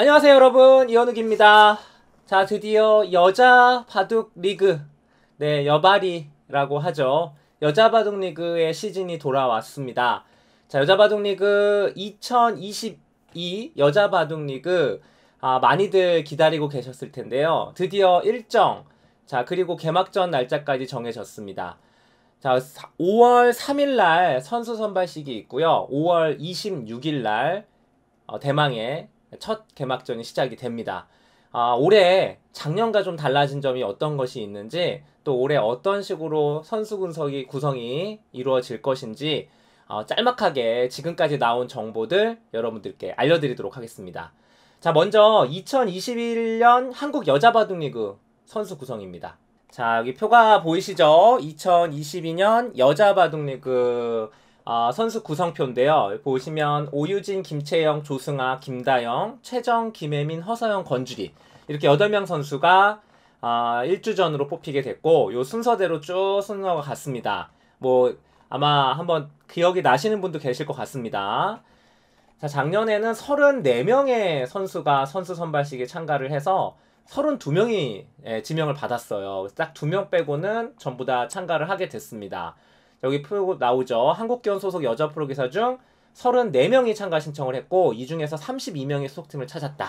안녕하세요 여러분 이현욱입니다 자 드디어 여자 바둑 리그 네 여바리라고 하죠 여자 바둑 리그의 시즌이 돌아왔습니다 자 여자 바둑 리그 2022 여자 바둑 리그 아, 많이들 기다리고 계셨을 텐데요 드디어 일정 자 그리고 개막전 날짜까지 정해졌습니다 자 5월 3일날 선수 선발식이 있고요 5월 26일날 어, 대망의 첫 개막전이 시작이 됩니다. 아, 올해 작년과 좀 달라진 점이 어떤 것이 있는지 또 올해 어떤 식으로 선수 분석이 구성이 이루어질 것인지 어, 짤막하게 지금까지 나온 정보들 여러분들께 알려드리도록 하겠습니다. 자, 먼저 2021년 한국 여자 바둑리그 선수 구성입니다. 자, 여기 표가 보이시죠? 2022년 여자 바둑리그 어, 선수 구성표인데요. 보시면 오유진, 김채영, 조승아, 김다영, 최정, 김혜민, 허서영, 권주기 이렇게 8명 선수가 어, 아, 1주 전으로 뽑히게 됐고 요 순서대로 쭉 순서가 갔습니다. 뭐 아마 한번 기억이 나시는 분도 계실 것 같습니다. 자, 작년에는 34명의 선수가 선수 선발식에 참가를 해서 32명이 예, 지명을 받았어요. 딱2명 빼고는 전부 다 참가를 하게 됐습니다. 여기 프로 나오죠. 한국기원 소속 여자 프로기사 중 34명이 참가 신청을 했고 이 중에서 3 2명의 소속팀을 찾았다.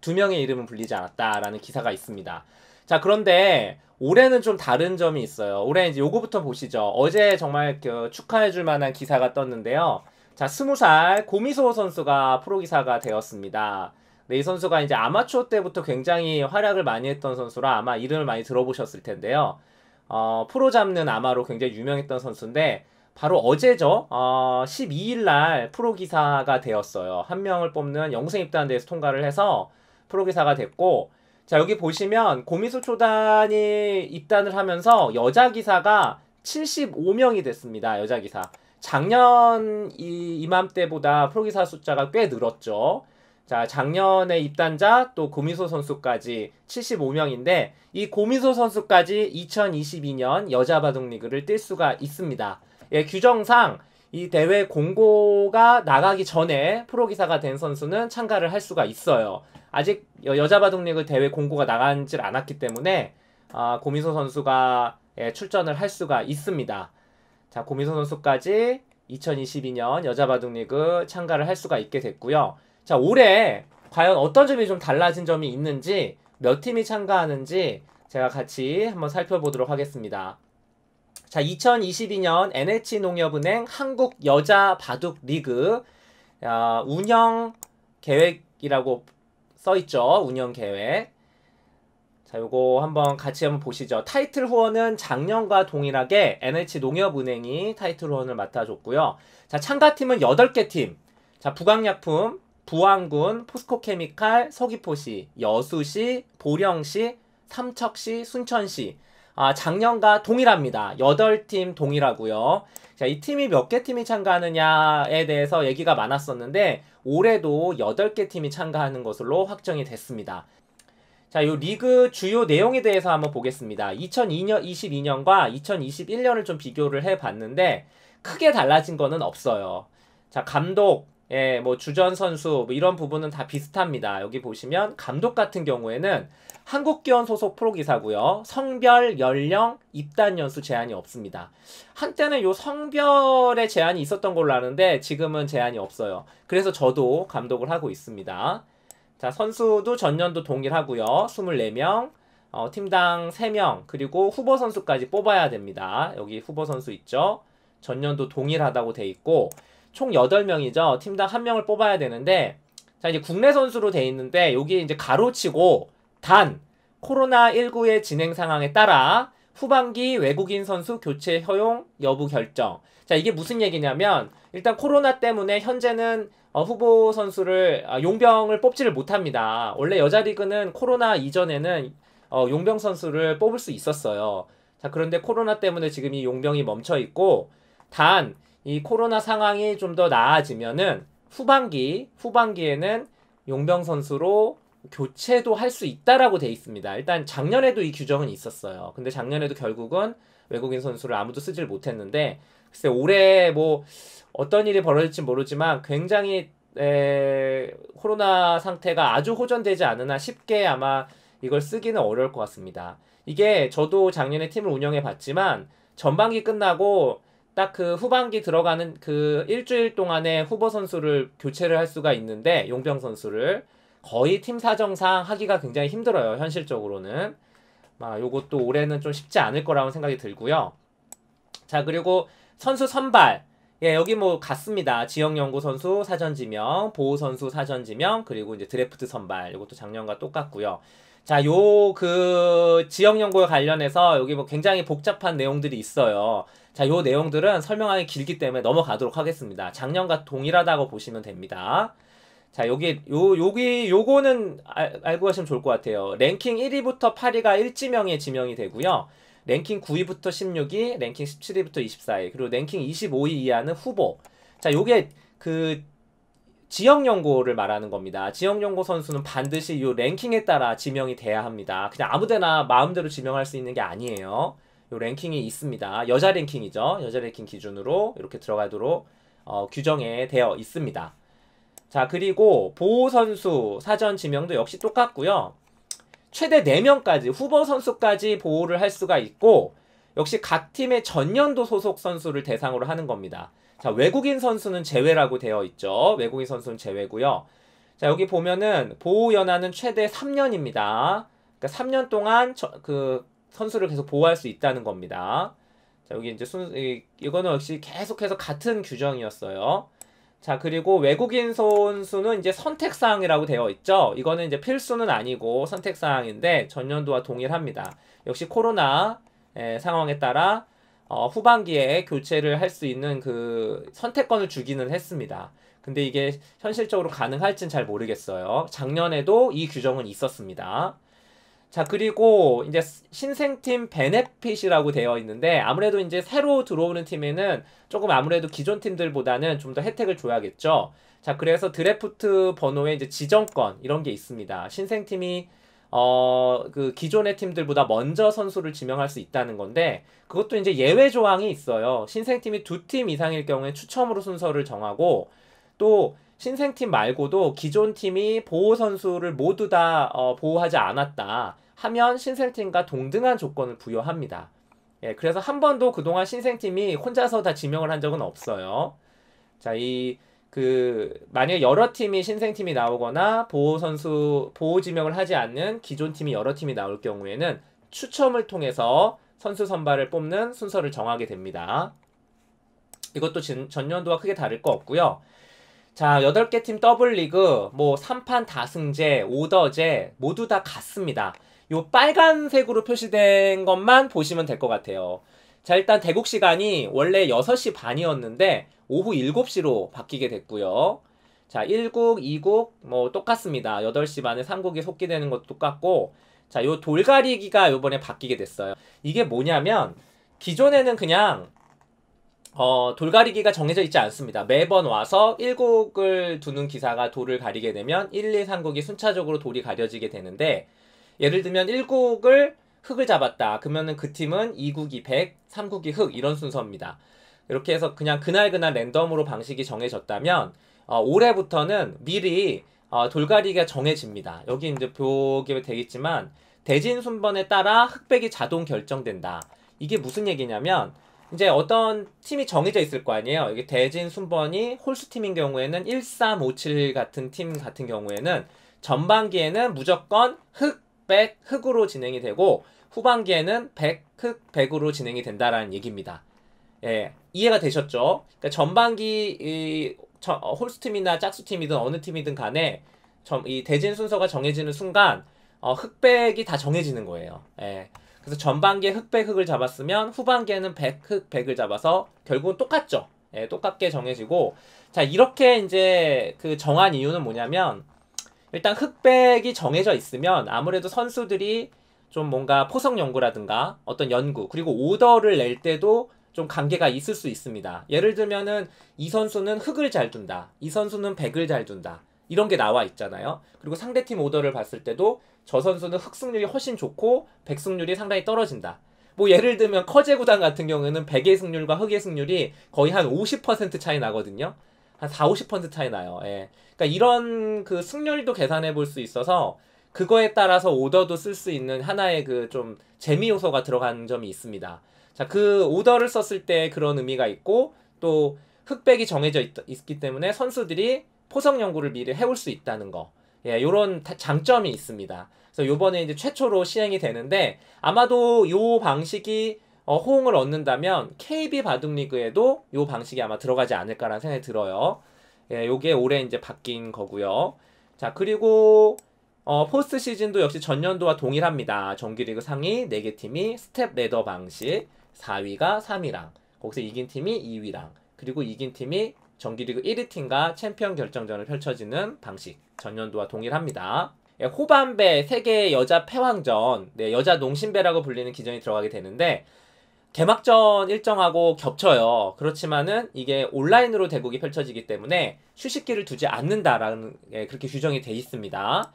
두 명의 이름은 불리지 않았다라는 기사가 있습니다. 자 그런데 올해는 좀 다른 점이 있어요. 올해 이제 요거부터 보시죠. 어제 정말 그 축하해줄 만한 기사가 떴는데요. 자, 2 0살 고미소 선수가 프로기사가 되었습니다. 네, 이 선수가 이제 아마추어 때부터 굉장히 활약을 많이 했던 선수라 아마 이름을 많이 들어보셨을 텐데요. 어, 프로 잡는 아마로 굉장히 유명했던 선수인데 바로 어제죠. 어, 12일 날 프로 기사가 되었어요. 한 명을 뽑는 영생 입단 대에서 통과를 해서 프로 기사가 됐고 자, 여기 보시면 고미수 초단이 입단을 하면서 여자 기사가 75명이 됐습니다. 여자 기사. 작년 이, 이맘때보다 프로 기사 숫자가 꽤 늘었죠. 자, 작년에 입단자 또 고미소 선수까지 75명인데 이 고미소 선수까지 2022년 여자 바둑 리그를 뛸 수가 있습니다. 예, 규정상 이 대회 공고가 나가기 전에 프로 기사가 된 선수는 참가를 할 수가 있어요. 아직 여자 바둑 리그 대회 공고가 나간질 않았기 때문에 아, 고미소 선수가 예, 출전을 할 수가 있습니다. 자, 고미소 선수까지 2022년 여자 바둑 리그 참가를 할 수가 있게 됐고요. 자, 올해 과연 어떤 점이 좀 달라진 점이 있는지 몇 팀이 참가하는지 제가 같이 한번 살펴보도록 하겠습니다. 자, 2022년 NH농협은행 한국여자 바둑 리그 어, 운영 계획이라고 써 있죠. 운영 계획. 자, 요거 한번 같이 한번 보시죠. 타이틀 후원은 작년과 동일하게 NH농협은행이 타이틀 후원을 맡아줬고요. 자, 참가팀은 8개 팀. 자, 부강약품, 부안군, 포스코케미칼, 서귀포시, 여수시, 보령시, 삼척시, 순천시 아, 작년과 동일합니다. 8팀 동일하고요. 자, 이 팀이 몇 개 팀이 참가하느냐에 대해서 얘기가 많았었는데 올해도 8개 팀이 참가하는 것으로 확정이 됐습니다. 자, 요 리그 주요 내용에 대해서 한번 보겠습니다. 2022년 22년과 2021년을 좀 비교를 해 봤는데 크게 달라진 거는 없어요. 자, 감독 예, 뭐 주전 선수 뭐 이런 부분은 다 비슷합니다. 여기 보시면 감독 같은 경우에는 한국기원 소속 프로기사고요. 성별, 연령, 입단 연수 제한이 없습니다. 한때는 요 성별에 제한이 있었던 걸로 아는데 지금은 제한이 없어요. 그래서 저도 감독을 하고 있습니다. 자, 선수도 전년도 동일하고요. 24명, 어, 팀당 3명, 그리고 후보 선수까지 뽑아야 됩니다. 여기 후보 선수 있죠? 전년도 동일하다고 돼 있고 총 8명이죠. 팀당 1 명을 뽑아야 되는데 자, 이제 국내 선수로 돼 있는데 여기 이제 가로치고 단 코로나19의 진행 상황에 따라 후반기 외국인 선수 교체 허용 여부 결정. 자, 이게 무슨 얘기냐면 일단 코로나 때문에 현재는 어, 후보 선수를 아, 용병을 뽑지를 못합니다. 원래 여자 리그는 코로나 이전에는 어, 용병 선수를 뽑을 수 있었어요. 자, 그런데 코로나 때문에 지금 이 용병이 멈춰 있고 단이 코로나 상황이 좀 더 나아지면은 후반기 후반기에는 용병 선수로 교체도 할 수 있다라고 돼 있습니다. 일단 작년에도 이 규정은 있었어요. 근데 작년에도 결국은 외국인 선수를 아무도 쓰질 못했는데 글쎄 올해 뭐 어떤 일이 벌어질지 모르지만 굉장히 에, 코로나 상태가 아주 호전되지 않으나 쉽게 아마 이걸 쓰기는 어려울 것 같습니다. 이게 저도 작년에 팀을 운영해 봤지만 전반기 끝나고 딱그 후반기 들어가는 그 일주일 동안에 후보 선수를 교체를 할 수가 있는데 용병 선수를 거의 팀 사정상 하기가 굉장히 힘들어요 현실적으로는 아, 요것도 올해는 좀 쉽지 않을 거라는 생각이 들고요 자 그리고 선수 선발 예, 여기 뭐 같습니다. 지역연구 선수 사전 지명, 보호 선수 사전 지명, 그리고 이제 드래프트 선발. 요것도 작년과 똑같고요. 자, 요 그 지역연구에 관련해서 여기 뭐 굉장히 복잡한 내용들이 있어요. 자, 요 내용들은 설명하기 길기 때문에 넘어가도록 하겠습니다. 작년과 동일하다고 보시면 됩니다. 자, 여기 요 여기 요거는 알, 알고 가시면 좋을 것 같아요. 랭킹 1위부터 8위가 1지명에 지명이 되고요. 랭킹 9위부터 16위, 랭킹 17위부터 24위, 그리고 랭킹 25위 이하는 후보. 자, 요게 그 지역 연구를 말하는 겁니다. 지역 연구 선수는 반드시 요 랭킹에 따라 지명이 돼야 합니다. 그냥 아무데나 마음대로 지명할 수 있는 게 아니에요. 요 랭킹이 있습니다. 여자 랭킹이죠. 여자 랭킹 기준으로 이렇게 들어가도록 어, 규정에 되어 있습니다. 자 그리고 보호 선수 사전 지명도 역시 똑같고요. 최대 4명까지 후보 선수까지 보호를 할 수가 있고 역시 각 팀의 전년도 소속 선수를 대상으로 하는 겁니다. 자 외국인 선수는 제외라고 되어 있죠. 외국인 선수는 제외고요. 자 여기 보면은 보호 연한은 최대 3년입니다. 그러니까 3년 동안 저, 그 선수를 계속 보호할 수 있다는 겁니다. 자, 여기 이제 순, 이거는 역시 계속해서 같은 규정이었어요. 자, 그리고 외국인 선수는 이제 선택사항이라고 되어 있죠. 이거는 이제 필수는 아니고 선택사항인데 전년도와 동일합니다. 역시 코로나 예, 상황에 따라 어, 후반기에 교체를 할 수 있는 그 선택권을 주기는 했습니다. 근데 이게 현실적으로 가능할진 잘 모르겠어요. 작년에도 이 규정은 있었습니다. 자, 그리고 이제 신생팀 베네핏이라고 되어 있는데 아무래도 이제 새로 들어오는 팀에는 조금 아무래도 기존 팀들보다는 좀 더 혜택을 줘야겠죠. 자, 그래서 드래프트 번호에 이제 지정권 이런 게 있습니다. 신생팀이 어, 그 기존의 팀들보다 먼저 선수를 지명할 수 있다는 건데 그것도 이제 예외 조항이 있어요. 신생팀이 두 팀 이상일 경우에 추첨으로 순서를 정하고 또 신생팀 말고도 기존 팀이 보호 선수를 모두 다 어, 보호하지 않았다. 하면 신생팀과 동등한 조건을 부여합니다. 예, 그래서 한 번도 그동안 신생팀이 혼자서 다 지명을 한 적은 없어요. 자, 이 그 만약 여러 팀이 신생팀이 나오거나 보호 선수 보호 지명을 하지 않는 기존 팀이 여러 팀이 나올 경우에는 추첨을 통해서 선수 선발을 뽑는 순서를 정하게 됩니다. 이것도 진, 전년도와 크게 다를 거 없고요. 자, 8개 팀 더블리그, 뭐, 3판 다승제, 오더제, 모두 다 같습니다. 요 빨간색으로 표시된 것만 보시면 될 것 같아요. 자, 일단 대국 시간이 원래 6시 반이었는데 오후 7시로 바뀌게 됐고요. 자, 1국, 2국 뭐 똑같습니다. 8시 반에 3국이 속기되는 것도 똑같고 자, 요 돌가리기가 요번에 바뀌게 됐어요. 이게 뭐냐면 기존에는 그냥 어, 돌가리기가 정해져 있지 않습니다. 매번 와서 1국을 두는 기사가 돌을 가리게 되면 1, 2, 3국이 순차적으로 돌이 가려지게 되는데 예를 들면 1국을 흑을 잡았다. 그러면은 그 팀은 2국이 100, 3국이 흑 이런 순서입니다. 이렇게 해서 그냥 그날 그날 랜덤으로 방식이 정해졌다면 어, 올해부터는 미리 어, 돌가리가 정해집니다. 여기 이제 보게 되겠지만 대진 순번에 따라 흑백이 자동 결정된다. 이게 무슨 얘기냐면 이제 어떤 팀이 정해져 있을 거 아니에요. 이게 대진 순번이 홀수 팀인 경우에는 1, 3, 5, 7 같은 팀 같은 경우에는 전반기에는 무조건 흑1 흑으로 진행이 되고 후반기에는 백, 흑백으로 진행이 된다라는 얘기입니다. 예, 이해가 되셨죠? 그러니까 전반기 이, 저, 어, 홀스 팀이나 짝수 팀이든 어느 팀이든 간에 점, 이 대진 순서가 정해지는 순간 어, 흑백이 다 정해지는 거예요. 예. 그래서 전반기에 흑백 흑을 잡았으면 후반기에는 백흑 백을 잡아서 결국은 똑같죠. 예, 똑같게 정해지고 자 이렇게 이제 그 정한 이유는 뭐냐면 일단 흑백이 정해져 있으면 아무래도 선수들이 좀 뭔가 포석 연구라든가 어떤 연구 그리고 오더를 낼 때도 좀 관계가 있을 수 있습니다. 예를 들면은 이 선수는 흑을 잘 둔다. 이 선수는 백을 잘 둔다. 이런 게 나와 있잖아요. 그리고 상대팀 오더를 봤을 때도 저 선수는 흑승률이 훨씬 좋고 백승률이 상당히 떨어진다. 뭐 예를 들면 커제 구단 같은 경우에는 백의 승률과 흑의 승률이 거의 한 50% 차이 나거든요. 한 4, 50% 차이 나요. 예. 그러니까 이런 그 승률도 계산해 볼 수 있어서 그거에 따라서 오더도 쓸 수 있는 하나의 그 좀 재미 요소가 들어간 점이 있습니다. 자, 그 오더를 썼을 때 그런 의미가 있고 또 흑백이 정해져 있, 기 때문에 선수들이 포석 연구를 미리 해올 수 있다는 거. 예, 요런 장점이 있습니다. 그래서 요번에 이제 최초로 시행이 되는데 아마도 요 방식이 어, 호응을 얻는다면 KB 바둑리그에도 이 방식이 아마 들어가지 않을까라는 생각이 들어요. 예, 요게 올해 이제 바뀐 거고요. 자, 그리고 어, 포스트 시즌도 역시 전년도와 동일합니다. 정규리그 상위 4개 팀이 스텝 레더 방식 4위가 3위랑 거기서 이긴 팀이 2위랑 그리고 이긴 팀이 정규리그 1위 팀과 챔피언 결정전을 펼쳐지는 방식 전년도와 동일합니다. 예, 호반배 세계 여자 패왕전 네, 여자 농심배라고 불리는 기전이 들어가게 되는데 개막전 일정하고 겹쳐요. 그렇지만은 이게 온라인으로 대국이 펼쳐지기 때문에 휴식기를 두지 않는다라는 게 그렇게 규정이 돼 있습니다.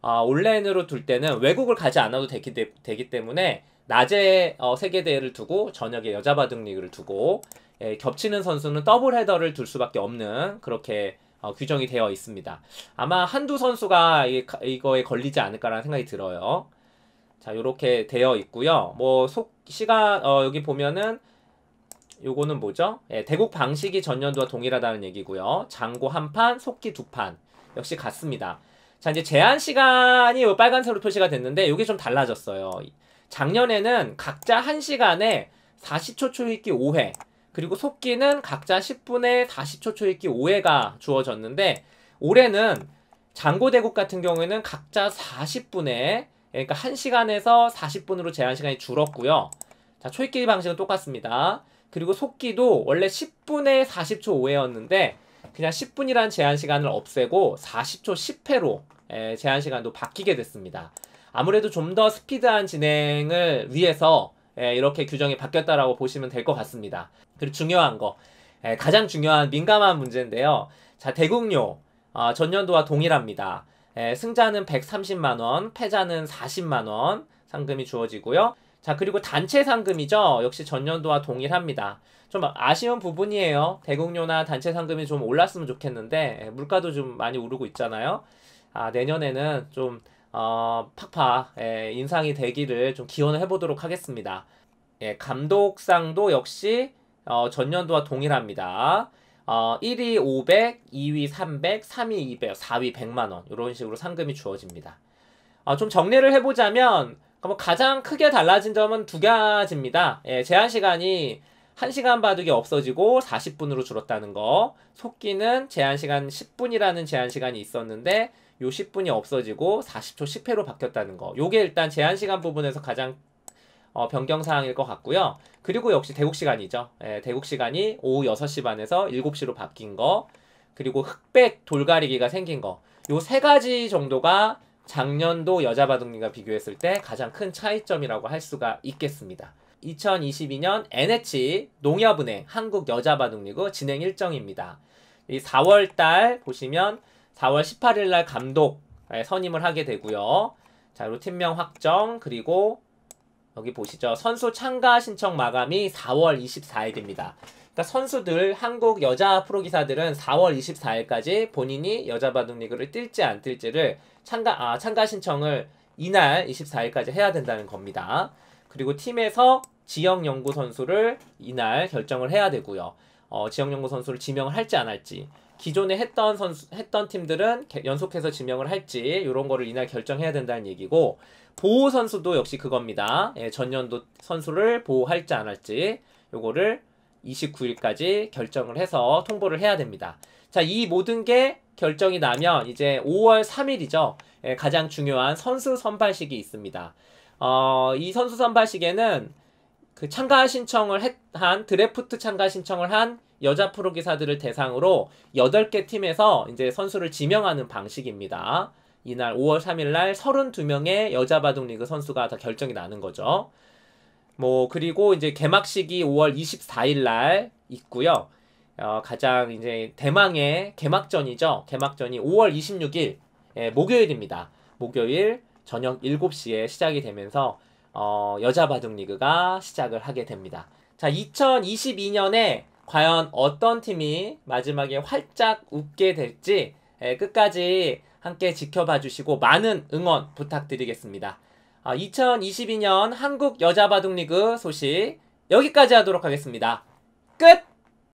아, 온라인으로 둘 때는 외국을 가지 않아도 되기, 되기 때문에 낮에 어, 세계대회를 두고 저녁에 여자바둑 리그를 두고 예, 겹치는 선수는 더블 헤더를 둘 수밖에 없는 그렇게 어, 규정이 되어 있습니다. 아마 한두 선수가 이, 거에 걸리지 않을까라는 생각이 들어요. 자, 이렇게 되어 있고요. 뭐 속, 시간 어, 여기 보면은 요거는 뭐죠? 예, 대국 방식이 전년도와 동일하다는 얘기고요. 장고 한 판, 속기 두 판. 역시 같습니다. 자, 이제 제한 시간이 빨간색으로 표시가 됐는데 요게 좀 달라졌어요. 작년에는 각자 한시간에 40초 초읽기 5회, 그리고 속기는 각자 10분에 40초 초읽기 5회가 주어졌는데 올해는 장고 대국 같은 경우에는 각자 40분에 그러니까 1시간에서 40분으로 제한 시간이 줄었고요. 자, 초입기 방식은 똑같습니다. 그리고 속기도 원래 10분에 40초 5회였는데 그냥 10분이라는 제한 시간을 없애고 40초 10회로 예, 제한 시간도 바뀌게 됐습니다. 아무래도 좀 더 스피드한 진행을 위해서 예, 이렇게 규정이 바뀌었다라고 보시면 될 것 같습니다. 그리고 중요한 거, 예, 가장 중요한 민감한 문제인데요. 자, 대국료 어, 전년도와 동일합니다. 에, 예, 승자는 130만 원, 패자는 40만 원 상금이 주어지고요. 자, 그리고 단체 상금이죠. 역시 전년도와 동일합니다. 좀 아쉬운 부분이에요. 대국료나 단체 상금이 좀 올랐으면 좋겠는데 예, 물가도 좀 많이 오르고 있잖아요. 아, 내년에는 좀 어, 팍팍 예, 인상이 되기를 좀 기원을 해보도록 하겠습니다. 예, 감독상도 역시 어, 전년도와 동일합니다. 어, 1위 500, 2위 300, 3위 200, 4위 100만원 이런 식으로 상금이 주어집니다. 어, 좀 정리를 해보자면 가장 크게 달라진 점은 두 가지입니다. 예, 제한 시간이 1시간 바둑이 없어지고 40분으로 줄었다는 거 속기는 제한 시간 10분이라는 제한 시간이 있었는데 요 10분이 없어지고 40초 10회로 바뀌었다는 거 요게 일단 제한 시간 부분에서 가장 어, 변경 사항일 것 같고요. 그리고 역시 대국 시간이죠. 예, 대국 시간이 오후 6시 반에서 7시로 바뀐 거, 그리고 흑백 돌가리기가 생긴 거. 요 세 가지 정도가 작년도 여자 바둑리가 비교했을 때 가장 큰 차이점이라고 할 수가 있겠습니다. 2022년 NH 농협은행 한국 여자 바둑리그 진행 일정입니다. 이 4월 달 보시면 4월 18일 날 감독 예, 선임을 하게 되고요. 자, 그리고 팀명 확정 그리고 여기 보시죠. 선수 참가 신청 마감이 4월 24일입니다. 그러니까 선수들 한국 여자 프로기사들은 4월 24일까지 본인이 여자 바둑리그를 뛸지 안 뛸지를 참가 아 참가 신청을 이날 24일까지 해야 된다는 겁니다. 그리고 팀에서 지역 연구 선수를 이날 결정을 해야 되고요. 어, 지역 연구 선수를 지명을 할지 안 할지 기존에 했던 선수 했던 팀들은 개, 연속해서 지명을 할지 이런 거를 이날 결정해야 된다는 얘기고 보호 선수도 역시 그겁니다. 예, 전년도 선수를 보호할지 안 할지 요거를 29일까지 결정을 해서 통보를 해야 됩니다. 자, 이 모든 게 결정이 나면 이제 5월 3일이죠. 예, 가장 중요한 선수 선발식이 있습니다. 어, 이 선수 선발식에는 그 참가 신청을 한 드래프트 참가 신청을 한 여자 프로기사들을 대상으로 8개 팀에서 이제 선수를 지명하는 방식입니다. 이날 5월 3일 날 32명의 여자 바둑리그 선수가 다 결정이 나는 거죠. 뭐 그리고 이제 개막식이 5월 24일 날 있고요. 어, 가장 이제 대망의 개막전이죠. 개막전이 5월 26일 예, 목요일입니다. 목요일 저녁 7시에 시작이 되면서 어, 여자 바둑 리그가 시작을 하게 됩니다. 자, 2022년에 과연 어떤 팀이 마지막에 활짝 웃게 될지 예, 끝까지 함께 지켜봐 주시고 많은 응원 부탁드리겠습니다. 2022년 아, 한국 여자 바둑리그 소식 여기까지 하도록 하겠습니다. 끝!